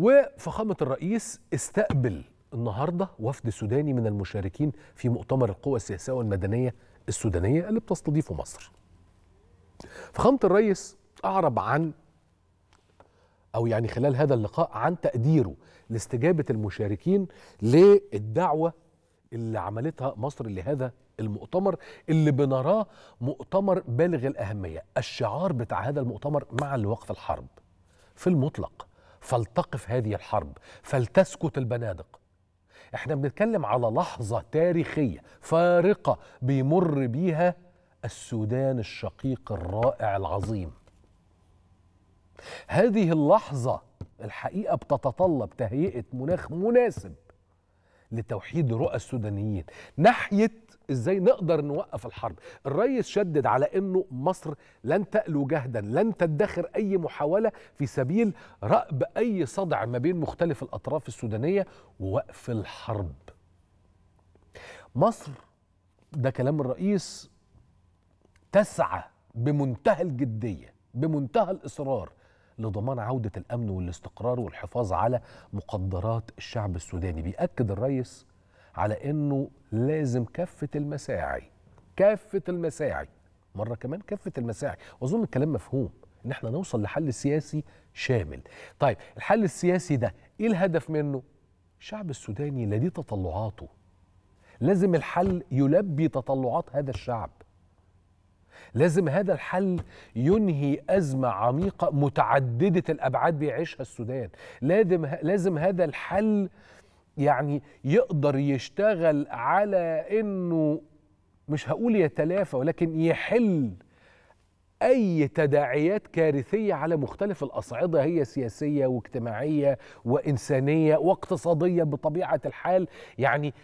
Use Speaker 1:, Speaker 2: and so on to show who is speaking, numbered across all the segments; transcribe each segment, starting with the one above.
Speaker 1: وفخامه الرئيس استقبل النهارده وفد سوداني من المشاركين في مؤتمر القوى السياسيه والمدنيه السودانيه اللي بتستضيفه مصر. فخامه الرئيس اعرب عن او يعني خلال هذا اللقاء عن تقديره لاستجابه المشاركين للدعوه اللي عملتها مصر لهذا المؤتمر اللي بنراه مؤتمر بالغ الاهميه، الشعار بتاع هذا المؤتمر مع الوقف الحرب في المطلق فلتقف هذه الحرب فلتسكت البنادق احنا بنتكلم على لحظة تاريخية فارقة بيمر بيها السودان الشقيق الرائع العظيم هذه اللحظة الحقيقة بتتطلب تهيئة مناخ مناسب لتوحيد رؤى السودانيين ناحيه ازاي نقدر نوقف الحرب الرئيس شدد على انه مصر لن تألو جهدا لن تدخر اي محاولة في سبيل رأب اي صدع ما بين مختلف الاطراف السودانية ووقف الحرب مصر ده كلام الرئيس تسعى بمنتهى الجدية بمنتهى الاصرار لضمان عودة الأمن والاستقرار والحفاظ على مقدرات الشعب السوداني بيأكد الرئيس على أنه لازم كافة المساعي كافة المساعي مرة كمان كافة المساعي وأظن الكلام مفهوم ان احنا نوصل لحل سياسي شامل طيب الحل السياسي ده ايه الهدف منه الشعب السوداني لديه تطلعاته لازم الحل يلبي تطلعات هذا الشعب لازم هذا الحل ينهي أزمة عميقة متعددة الأبعاد بيعيشها السودان لازم, لازم هذا الحل يعني يقدر يشتغل على أنه مش هقول يتلافى ولكن يحل أي تداعيات كارثية على مختلف الأصعدة هي سياسية واجتماعية وإنسانية واقتصادية بطبيعة الحال يعني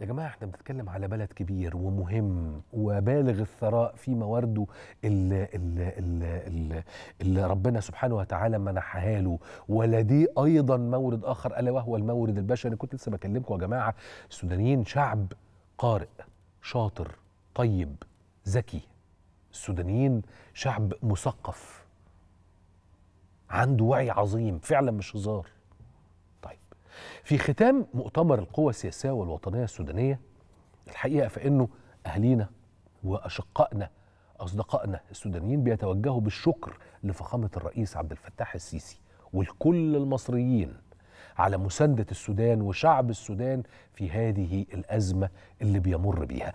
Speaker 1: يا جماعه احنا بنتكلم على بلد كبير ومهم وبالغ الثراء في موارده اللي, اللي, اللي ربنا سبحانه وتعالى منحها له ولديه ايضا مورد اخر الا وهو المورد البشري كنت لسه بكلمكم يا جماعه السودانيين شعب قارئ شاطر طيب ذكي السودانيين شعب مثقف عنده وعي عظيم فعلا مش هزار في ختام مؤتمر القوى السياسية والوطنية السودانية الحقيقة فإنه أهلينا وأشقائنا أصدقائنا السودانيين بيتوجهوا بالشكر لفخامة الرئيس عبد الفتاح السيسي ولكل المصريين على مساندة السودان وشعب السودان في هذه الأزمة اللي بيمر بيها